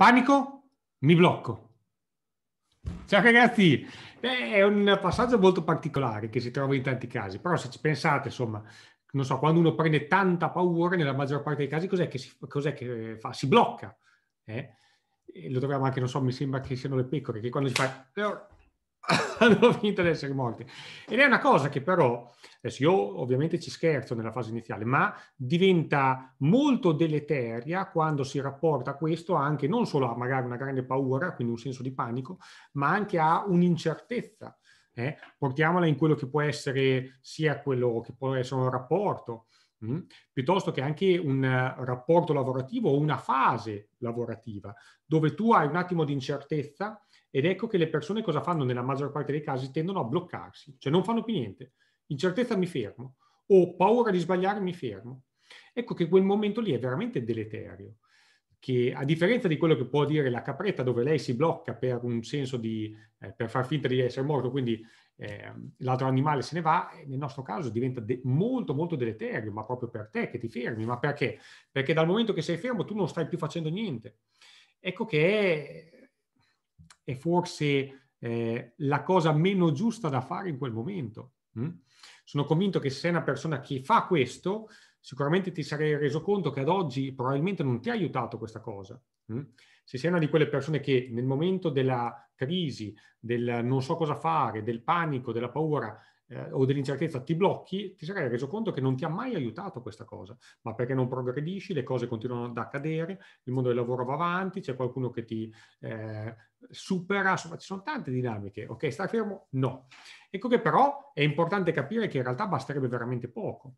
Panico, mi blocco. Ciao ragazzi, Beh, è un passaggio molto particolare che si trova in tanti casi, però se ci pensate, insomma, non so, quando uno prende tanta paura, nella maggior parte dei casi, cos'è che si, cos'è che fa? Si blocca. Eh? lo troviamo anche, non so, mi sembra che siano le pecore, che quando si fa... hanno finito di essere morti. Ed è una cosa che però, adesso io ovviamente ci scherzo nella fase iniziale, ma diventa molto deleteria quando si rapporta questo anche non solo a magari una grande paura, quindi un senso di panico, ma anche a un'incertezza. Eh? Portiamola in quello che può essere sia quello che può essere un rapporto, mh? Mm? piuttosto che anche un uh, rapporto lavorativo o una fase lavorativa, dove tu hai un attimo di incertezza ed ecco che le persone cosa fanno nella maggior parte dei casi? Tendono a bloccarsi, cioè non fanno più niente. Incertezza mi fermo, o paura di sbagliare mi fermo. Ecco che quel momento lì è veramente deleterio che a differenza di quello che può dire la capretta dove lei si blocca per un senso di, eh, per far finta di essere morto, quindi eh, l'altro animale se ne va, eh, nel nostro caso diventa de- molto molto deleterio, ma proprio per te che ti fermi, ma perché? Perché dal momento che sei fermo tu non stai più facendo niente. Ecco che è, è forse eh, la cosa meno giusta da fare in quel momento. Mm? Sono convinto che se sei una persona che fa questo, sicuramente ti sarei reso conto che ad oggi probabilmente non ti ha aiutato questa cosa. Mm? Se sei una di quelle persone che nel momento della crisi, del non so cosa fare, del panico, della paura, eh, o dell'incertezza ti blocchi, ti sarai reso conto che non ti ha mai aiutato questa cosa, ma perché non progredisci, le cose continuano ad accadere, il mondo del lavoro va avanti, c'è qualcuno che ti eh, supera, ci sono tante dinamiche, ok, stai fermo? No. Ecco che però è importante capire che in realtà basterebbe veramente poco.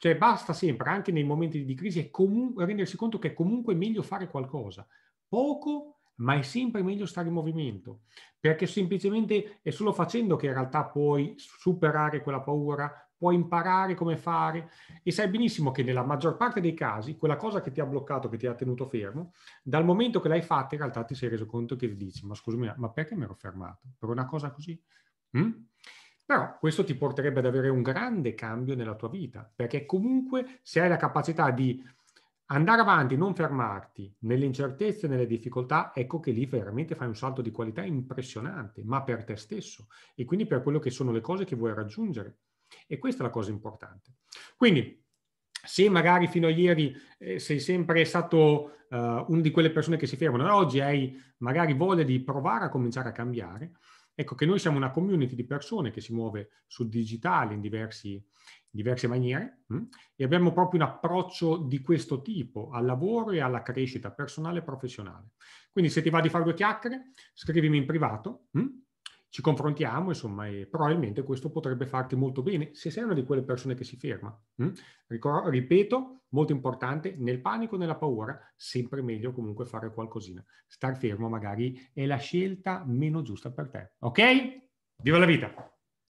Cioè basta sempre, anche nei momenti di crisi, comu- rendersi conto che è comunque meglio fare qualcosa. Poco ma è sempre meglio stare in movimento, perché semplicemente è solo facendo che in realtà puoi superare quella paura, puoi imparare come fare e sai benissimo che nella maggior parte dei casi quella cosa che ti ha bloccato, che ti ha tenuto fermo, dal momento che l'hai fatta in realtà ti sei reso conto che dici ma scusami, ma perché mi ero fermato? Per una cosa così? Mm? Però questo ti porterebbe ad avere un grande cambio nella tua vita, perché comunque se hai la capacità di andare avanti, non fermarti nelle incertezze, nelle difficoltà, ecco che lì veramente fai un salto di qualità impressionante, ma per te stesso e quindi per quello che sono le cose che vuoi raggiungere. E questa è la cosa importante. Quindi, se magari fino a ieri eh, sei sempre stato eh, una di quelle persone che si fermano ah, oggi hai magari voglia di provare a cominciare a cambiare, ecco che noi siamo una community di persone che si muove sul digitale in diversi, diverse maniere mm, e abbiamo proprio un approccio di questo tipo al lavoro e alla crescita personale e professionale. Quindi se ti va di fare due chiacchiere, scrivimi in privato, mm, ci confrontiamo, insomma, e probabilmente questo potrebbe farti molto bene se sei una di quelle persone che si ferma. Mm. ripeto, molto importante, nel panico, nella paura, sempre meglio comunque fare qualcosina. Star fermo magari è la scelta meno giusta per te. Ok? Viva la vita!